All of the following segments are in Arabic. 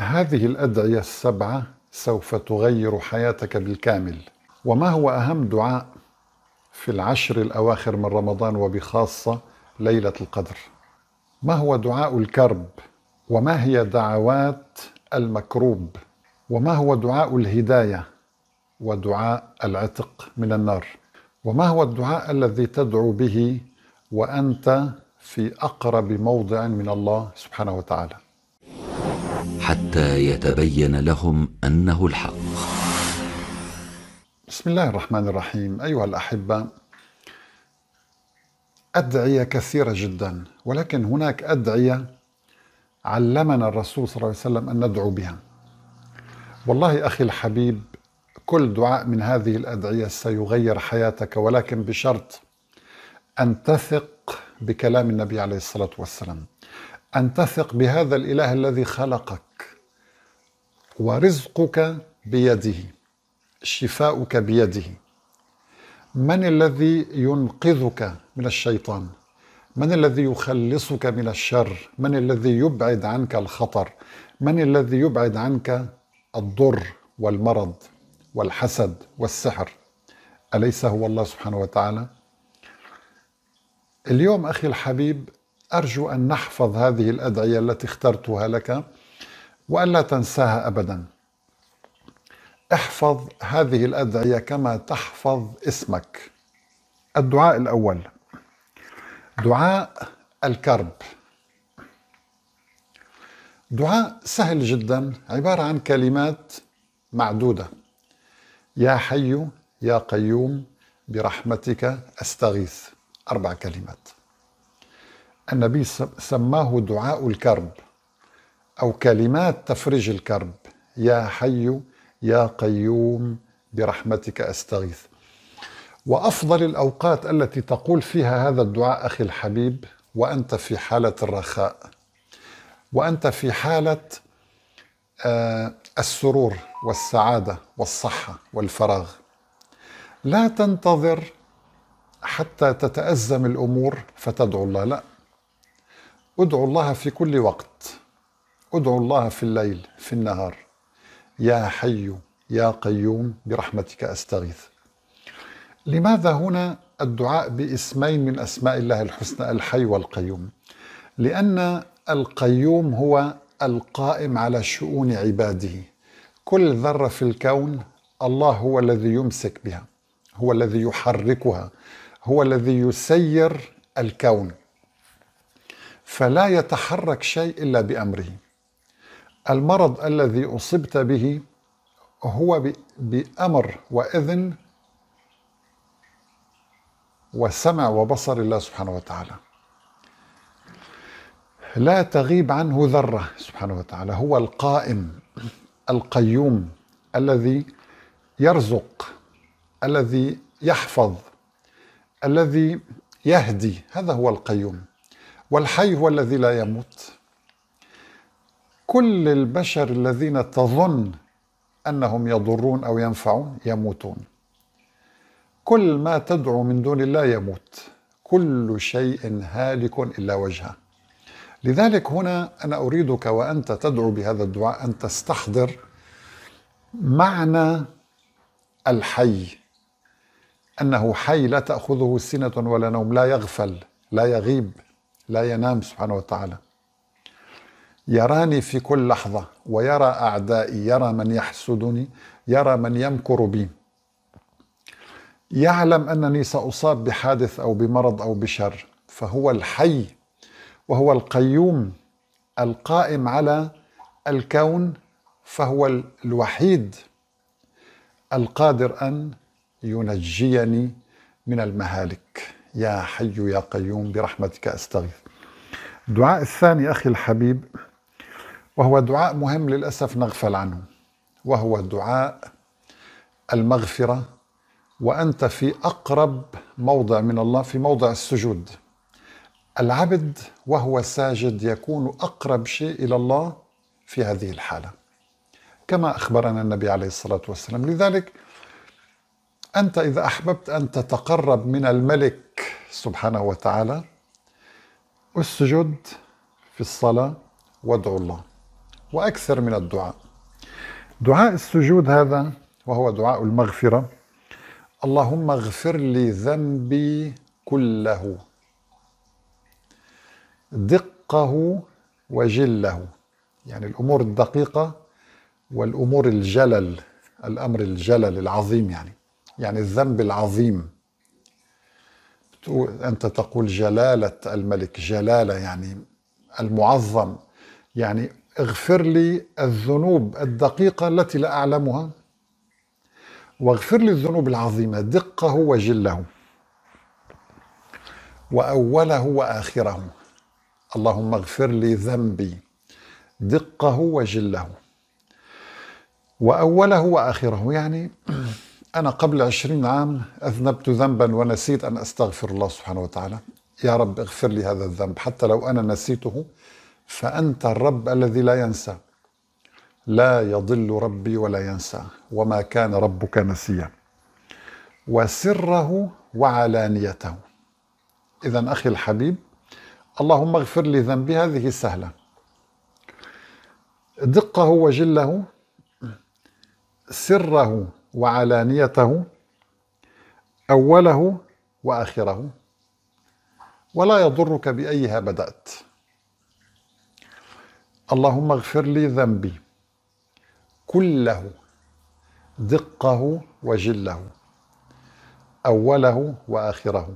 هذه الادعيه السبعه سوف تغير حياتك بالكامل وما هو اهم دعاء في العشر الاواخر من رمضان وبخاصه ليله القدر ما هو دعاء الكرب وما هي دعوات المكروب وما هو دعاء الهدايه ودعاء العتق من النار وما هو الدعاء الذي تدعو به وانت في اقرب موضع من الله سبحانه وتعالى حتى يتبين لهم انه الحق. بسم الله الرحمن الرحيم، ايها الاحبه ادعيه كثيره جدا ولكن هناك ادعيه علمنا الرسول صلى الله عليه وسلم ان ندعو بها. والله اخي الحبيب كل دعاء من هذه الادعيه سيغير حياتك ولكن بشرط ان تثق بكلام النبي عليه الصلاه والسلام أن تثق بهذا الإله الذي خلقك ورزقك بيده شفاؤك بيده من الذي ينقذك من الشيطان من الذي يخلصك من الشر من الذي يبعد عنك الخطر من الذي يبعد عنك الضر والمرض والحسد والسحر اليس هو الله سبحانه وتعالى اليوم اخي الحبيب أرجو أن نحفظ هذه الأدعية التي اخترتها لك وألا تنساها أبدا احفظ هذه الأدعية كما تحفظ اسمك الدعاء الأول دعاء الكرب دعاء سهل جدا عبارة عن كلمات معدودة يا حي يا قيوم برحمتك أستغيث أربع كلمات النبي سماه دعاء الكرب أو كلمات تفرج الكرب يا حي يا قيوم برحمتك أستغيث وأفضل الأوقات التي تقول فيها هذا الدعاء أخي الحبيب وأنت في حالة الرخاء وأنت في حالة آه، السرور والسعادة والصحة والفراغ لا تنتظر حتى تتأزم الأمور فتدعو الله لا ادعوا الله في كل وقت ادعوا الله في الليل في النهار يا حي يا قيوم برحمتك استغيث لماذا هنا الدعاء باسمين من اسماء الله الحسنى الحي والقيوم لان القيوم هو القائم على شؤون عباده كل ذره في الكون الله هو الذي يمسك بها هو الذي يحركها هو الذي يسير الكون فلا يتحرك شيء إلا بأمره المرض الذي أصبت به هو بأمر وإذن وسمع وبصر الله سبحانه وتعالى لا تغيب عنه ذرة سبحانه وتعالى هو القائم القيوم الذي يرزق الذي يحفظ الذي يهدي هذا هو القيوم والحي هو الذي لا يموت كل البشر الذين تظن انهم يضرون او ينفعون يموتون كل ما تدعو من دون الله يموت كل شيء هالك الا وجهه لذلك هنا انا اريدك وانت تدعو بهذا الدعاء ان تستحضر معنى الحي انه حي لا تاخذه سنه ولا نوم لا يغفل لا يغيب لا ينام سبحانه وتعالى يراني في كل لحظة ويرى أعدائي يرى من يحسدني يرى من يمكر بي يعلم أنني سأصاب بحادث أو بمرض أو بشر فهو الحي وهو القيوم القائم على الكون فهو الوحيد القادر أن ينجيني من المهالك يا حي يا قيوم برحمتك أستغيث الدعاء الثاني أخي الحبيب وهو دعاء مهم للأسف نغفل عنه وهو دعاء المغفرة وأنت في أقرب موضع من الله في موضع السجود العبد وهو ساجد يكون أقرب شيء إلى الله في هذه الحالة كما أخبرنا النبي عليه الصلاة والسلام لذلك أنت إذا أحببت أن تتقرب من الملك سبحانه وتعالى اسجد في الصلاة وادعو الله وأكثر من الدعاء دعاء السجود هذا وهو دعاء المغفرة اللهم اغفر لي ذنبي كله دقه وجله يعني الأمور الدقيقة والأمور الجلل الأمر الجلل العظيم يعني يعني الذنب العظيم أنت تقول جلالة الملك جلالة يعني المعظم يعني اغفر لي الذنوب الدقيقة التي لا أعلمها واغفر لي الذنوب العظيمة دقه وجله وأوله وآخره اللهم اغفر لي ذنبي دقه وجله وأوله وآخره يعني أنا قبل عشرين عام أذنبت ذنبا ونسيت أن أستغفر الله سبحانه وتعالى يا رب اغفر لي هذا الذنب حتى لو أنا نسيته فأنت الرب الذي لا ينسى لا يضل ربي ولا ينسى وما كان ربك نسيا وسره وعلانيته إذا أخي الحبيب اللهم اغفر لي ذنبي هذه سهلة دقه وجله سره وعلانيته أوله وآخره ولا يضرك بأيها بدأت اللهم اغفر لي ذنبي كله دقه وجله أوله وآخره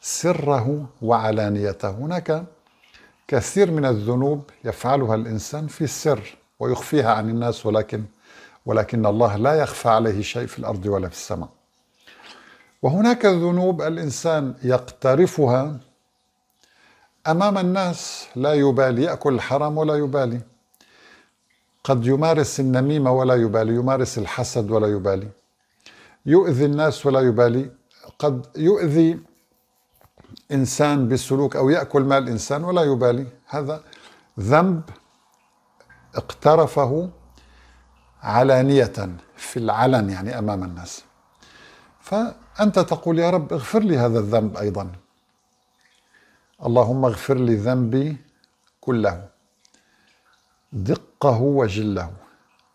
سره وعلانيته هناك كثير من الذنوب يفعلها الإنسان في السر ويخفيها عن الناس ولكن ولكن الله لا يخفى عليه شيء في الارض ولا في السماء وهناك ذنوب الانسان يقترفها امام الناس لا يبالي ياكل الحرام ولا يبالي قد يمارس النميمه ولا يبالي يمارس الحسد ولا يبالي يؤذي الناس ولا يبالي قد يؤذي انسان بسلوك او ياكل مال انسان ولا يبالي هذا ذنب اقترفه علانية في العلن يعني أمام الناس فأنت تقول يا رب اغفر لي هذا الذنب أيضا اللهم اغفر لي ذنبي كله دقه وجله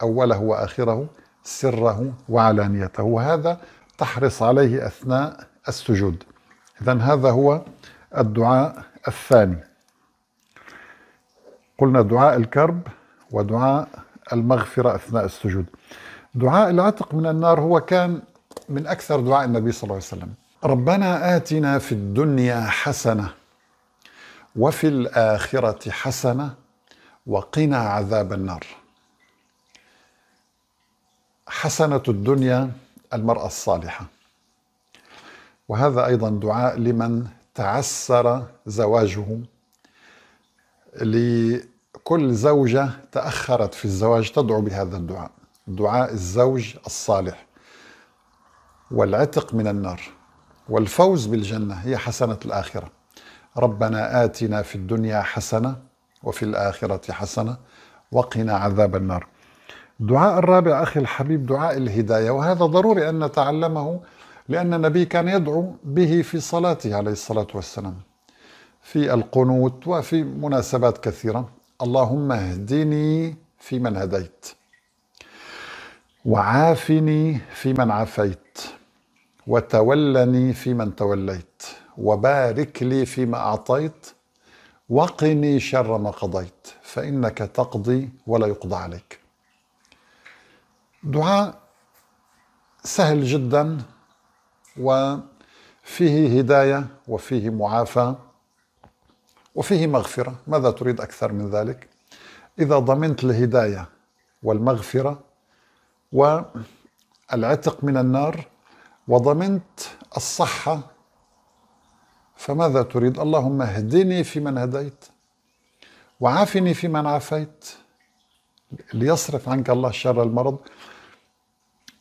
أوله وآخره سره وعلانيته وهذا تحرص عليه أثناء السجود إذا هذا هو الدعاء الثاني قلنا دعاء الكرب ودعاء المغفرة أثناء السجود دعاء العتق من النار هو كان من أكثر دعاء النبي صلى الله عليه وسلم ربنا آتنا في الدنيا حسنة وفي الآخرة حسنة وقنا عذاب النار حسنة الدنيا المرأة الصالحة وهذا أيضا دعاء لمن تعسر زواجه كل زوجة تأخرت في الزواج تدعو بهذا الدعاء دعاء الزوج الصالح والعتق من النار والفوز بالجنة هي حسنة الآخرة ربنا آتنا في الدنيا حسنة وفي الآخرة حسنة وقنا عذاب النار الدعاء الرابع أخي الحبيب دعاء الهداية وهذا ضروري أن نتعلمه لأن النبي كان يدعو به في صلاته عليه الصلاة والسلام في القنوت وفي مناسبات كثيرة اللهم اهدني فيمن هديت وعافني فيمن عافيت وتولني فيمن توليت وبارك لي فيما اعطيت وقني شر ما قضيت فانك تقضي ولا يقضى عليك دعاء سهل جدا وفيه هدايه وفيه معافاه وفيه مغفرة ماذا تريد أكثر من ذلك إذا ضمنت الهداية والمغفرة والعتق من النار وضمنت الصحة فماذا تريد اللهم اهدني فيمن هديت وعافني فيمن عافيت ليصرف عنك الله شر المرض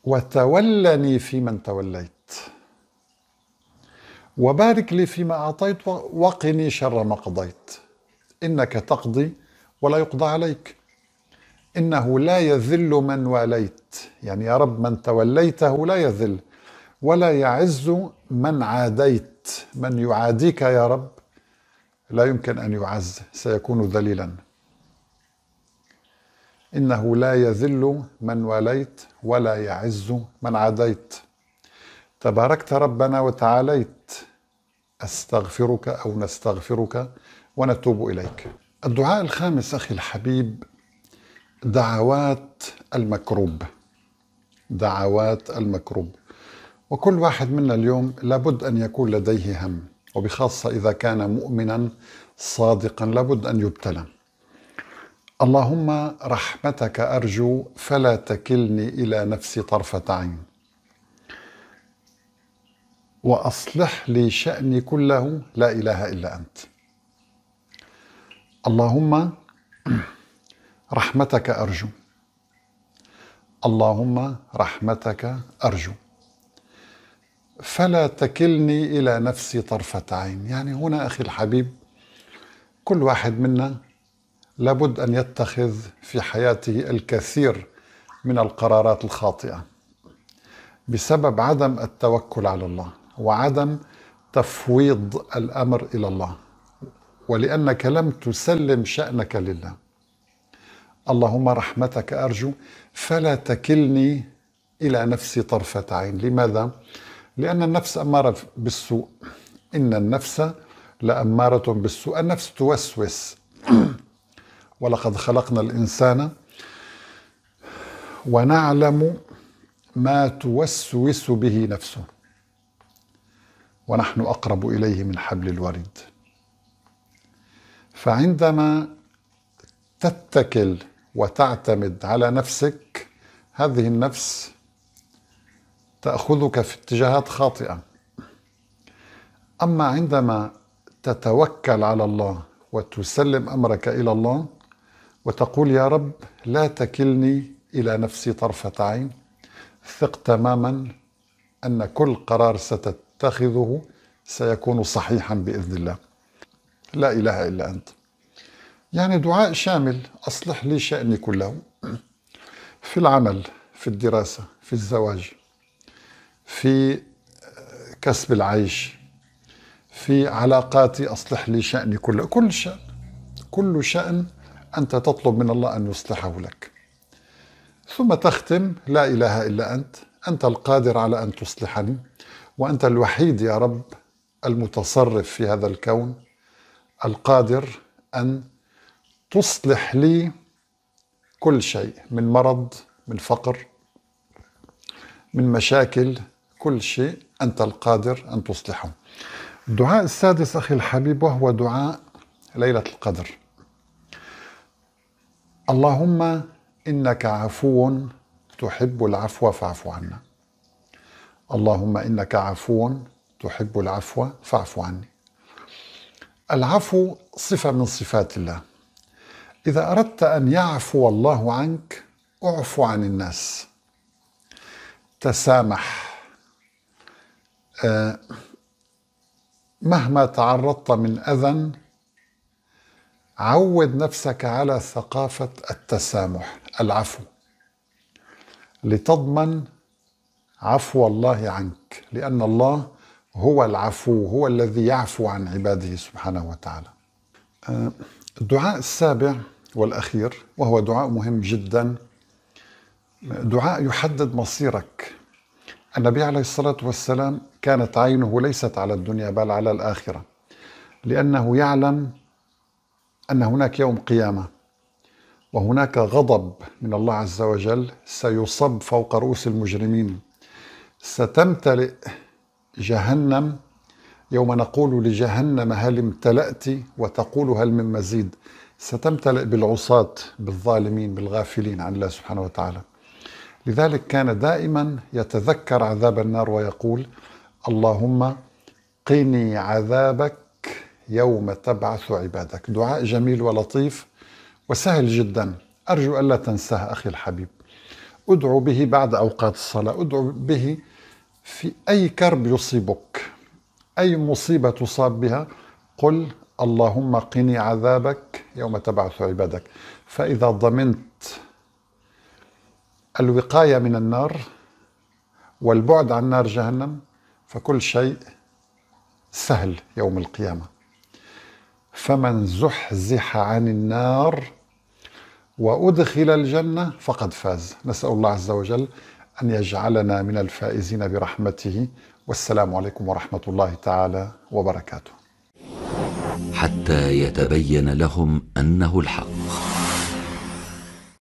وتولني فيمن توليت وبارك لي فيما أعطيت وقني شر ما قضيت إنك تقضي ولا يقضى عليك إنه لا يذل من واليت يعني يا رب من توليته لا يذل ولا يعز من عاديت من يعاديك يا رب لا يمكن أن يعز سيكون ذليلا إنه لا يذل من واليت ولا يعز من عاديت تباركت ربنا وتعاليت استغفرك او نستغفرك ونتوب اليك. الدعاء الخامس اخي الحبيب دعوات المكروب. دعوات المكروب. وكل واحد منا اليوم لابد ان يكون لديه هم وبخاصه اذا كان مؤمنا صادقا لابد ان يبتلى. اللهم رحمتك ارجو فلا تكلني الى نفسي طرفه عين. واصلح لي شاني كله لا اله الا انت اللهم رحمتك ارجو اللهم رحمتك ارجو فلا تكلني الى نفسي طرفه عين يعني هنا اخي الحبيب كل واحد منا لابد ان يتخذ في حياته الكثير من القرارات الخاطئه بسبب عدم التوكل على الله وعدم تفويض الامر الى الله ولانك لم تسلم شانك لله اللهم رحمتك ارجو فلا تكلني الى نفسي طرفه عين لماذا لان النفس اماره بالسوء ان النفس لاماره بالسوء النفس توسوس ولقد خلقنا الانسان ونعلم ما توسوس به نفسه ونحن اقرب اليه من حبل الوريد فعندما تتكل وتعتمد على نفسك هذه النفس تاخذك في اتجاهات خاطئه اما عندما تتوكل على الله وتسلم امرك الى الله وتقول يا رب لا تكلني الى نفسي طرفه عين ثق تماما ان كل قرار ستت تتخذه سيكون صحيحا باذن الله. لا اله الا انت. يعني دعاء شامل اصلح لي شاني كله في العمل، في الدراسه، في الزواج، في كسب العيش، في علاقاتي اصلح لي شاني كله، كل شان كل شان انت تطلب من الله ان يصلحه لك. ثم تختم لا اله الا انت انت القادر على ان تصلحني وانت الوحيد يا رب المتصرف في هذا الكون القادر ان تصلح لي كل شيء من مرض من فقر من مشاكل كل شيء انت القادر ان تصلحه الدعاء السادس اخي الحبيب وهو دعاء ليله القدر اللهم انك عفو تحب العفو فاعف عنا اللهم انك عفو تحب العفو فاعف عني. العفو صفه من صفات الله. اذا اردت ان يعفو الله عنك اعفو عن الناس. تسامح. آه، مهما تعرضت من اذى عود نفسك على ثقافه التسامح العفو لتضمن عفو الله عنك لأن الله هو العفو هو الذي يعفو عن عباده سبحانه وتعالى أه، الدعاء السابع والأخير وهو دعاء مهم جدا دعاء يحدد مصيرك النبي عليه الصلاة والسلام كانت عينه ليست على الدنيا بل على الآخرة لأنه يعلم أن هناك يوم قيامة وهناك غضب من الله عز وجل سيصب فوق رؤوس المجرمين ستمتلئ جهنم يوم نقول لجهنم هل امتلأت وتقول هل من مزيد ستمتلئ بالعصاة بالظالمين بالغافلين عن الله سبحانه وتعالى لذلك كان دائما يتذكر عذاب النار ويقول اللهم قني عذابك يوم تبعث عبادك دعاء جميل ولطيف وسهل جدا أرجو ألا تنساه أخي الحبيب ادعو به بعد أوقات الصلاة ادعو به في أي كرب يصيبك أي مصيبة تصاب بها قل اللهم قني عذابك يوم تبعث عبادك فإذا ضمنت الوقاية من النار والبعد عن نار جهنم فكل شيء سهل يوم القيامة فمن زحزح عن النار وأدخل الجنة فقد فاز نسأل الله عز وجل أن يجعلنا من الفائزين برحمته والسلام عليكم ورحمة الله تعالى وبركاته حتى يتبين لهم أنه الحق